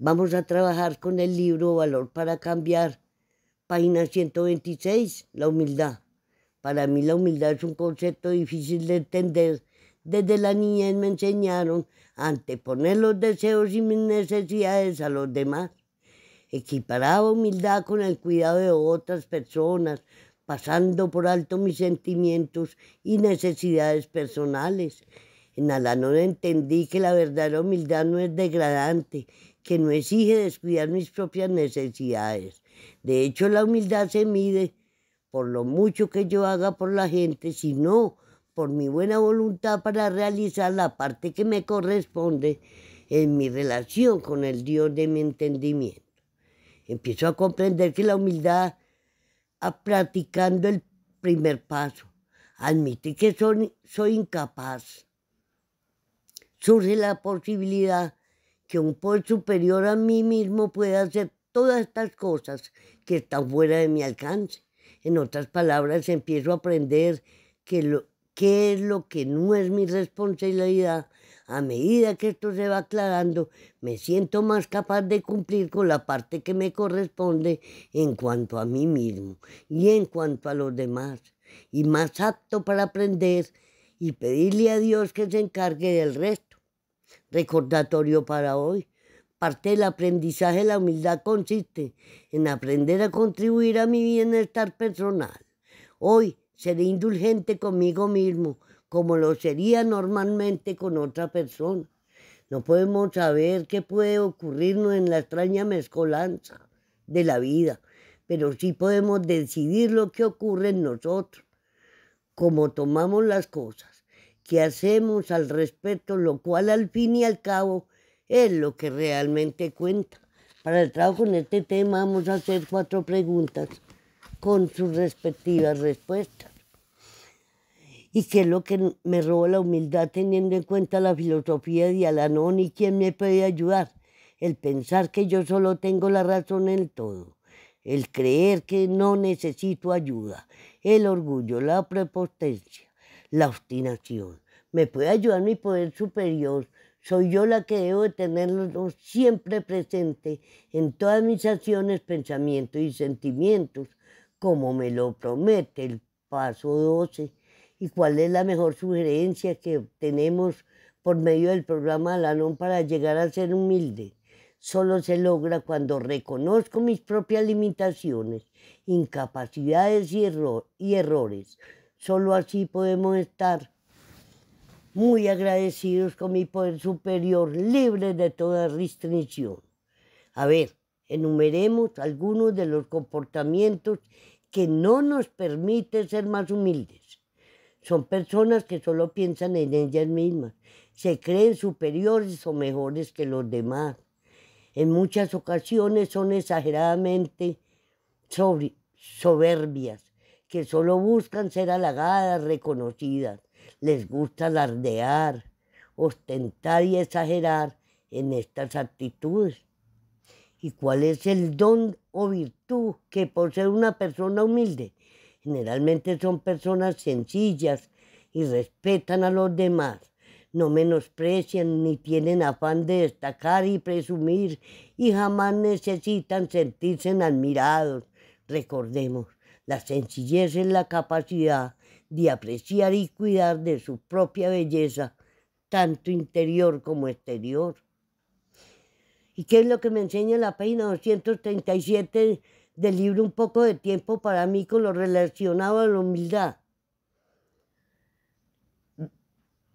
Vamos a trabajar con el libro Valor para Cambiar, página 126, la humildad. Para mí la humildad es un concepto difícil de entender. Desde la niñez me enseñaron a anteponer los deseos y mis necesidades a los demás. Equiparaba humildad con el cuidado de otras personas, pasando por alto mis sentimientos y necesidades personales. En no entendí que la verdadera humildad no es degradante, que no exige descuidar mis propias necesidades. De hecho, la humildad se mide por lo mucho que yo haga por la gente, sino por mi buena voluntad para realizar la parte que me corresponde en mi relación con el Dios de mi entendimiento. Empiezo a comprender que la humildad, a practicando el primer paso, admitir que soy incapaz, surge la posibilidad que un poder superior a mí mismo pueda hacer todas estas cosas que están fuera de mi alcance. En otras palabras, empiezo a aprender que lo, qué es lo que no es mi responsabilidad. A medida que esto se va aclarando, me siento más capaz de cumplir con la parte que me corresponde en cuanto a mí mismo y en cuanto a los demás, y más apto para aprender y pedirle a Dios que se encargue del resto. Recordatorio para hoy. Parte del aprendizaje de la humildad consiste en aprender a contribuir a mi bienestar personal. Hoy seré indulgente conmigo mismo, como lo sería normalmente con otra persona. No podemos saber qué puede ocurrirnos en la extraña mezcolanza de la vida, pero sí podemos decidir lo que ocurre en nosotros, como tomamos las cosas que hacemos al respecto, lo cual al fin y al cabo es lo que realmente cuenta. Para el trabajo en este tema vamos a hacer cuatro preguntas con sus respectivas respuestas. ¿Y qué es lo que me robó la humildad teniendo en cuenta la filosofía de Alanón y quién me puede ayudar? El pensar que yo solo tengo la razón en todo, el creer que no necesito ayuda, el orgullo, la prepotencia, la obstinación, me puede ayudar mi poder superior. Soy yo la que debo de tenerlo siempre presente en todas mis acciones, pensamientos y sentimientos, como me lo promete el paso 12. ¿Y cuál es la mejor sugerencia que obtenemos por medio del programa Alanón para llegar a ser humilde? Solo se logra cuando reconozco mis propias limitaciones, incapacidades y errores. Solo así podemos estar muy agradecidos con mi poder superior, libre de toda restricción. A ver, enumeremos algunos de los comportamientos que no nos permiten ser más humildes. Son personas que solo piensan en ellas mismas, se creen superiores o mejores que los demás. En muchas ocasiones son exageradamente soberbias, que solo buscan ser halagadas, reconocidas les gusta alardear, ostentar y exagerar en estas actitudes. ¿Y cuál es el don o virtud que por ser una persona humilde? Generalmente son personas sencillas y respetan a los demás. No menosprecian ni tienen afán de destacar y presumir y jamás necesitan sentirse admirados. Recordemos, la sencillez es la capacidad de apreciar y cuidar de su propia belleza, tanto interior como exterior. ¿Y qué es lo que me enseña la página 237 del libro Un poco de tiempo para mí con lo relacionado a la humildad?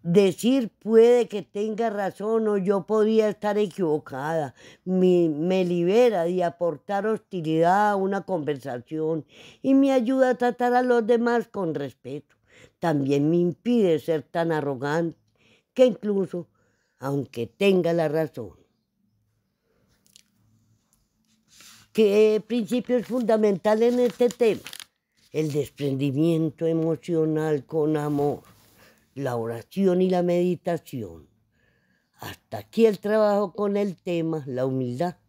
decir puede que tenga razón o yo podría estar equivocada. Me, me, libera de aportar hostilidad a una conversación y me ayuda a tratar a los demás con respeto. También me impide ser tan arrogante que incluso, aunque tenga la razón. ¿Qué principio es fundamental en este tema? El desprendimiento emocional con amor la oración y la meditación. Hasta aquí el trabajo con el tema, la humildad.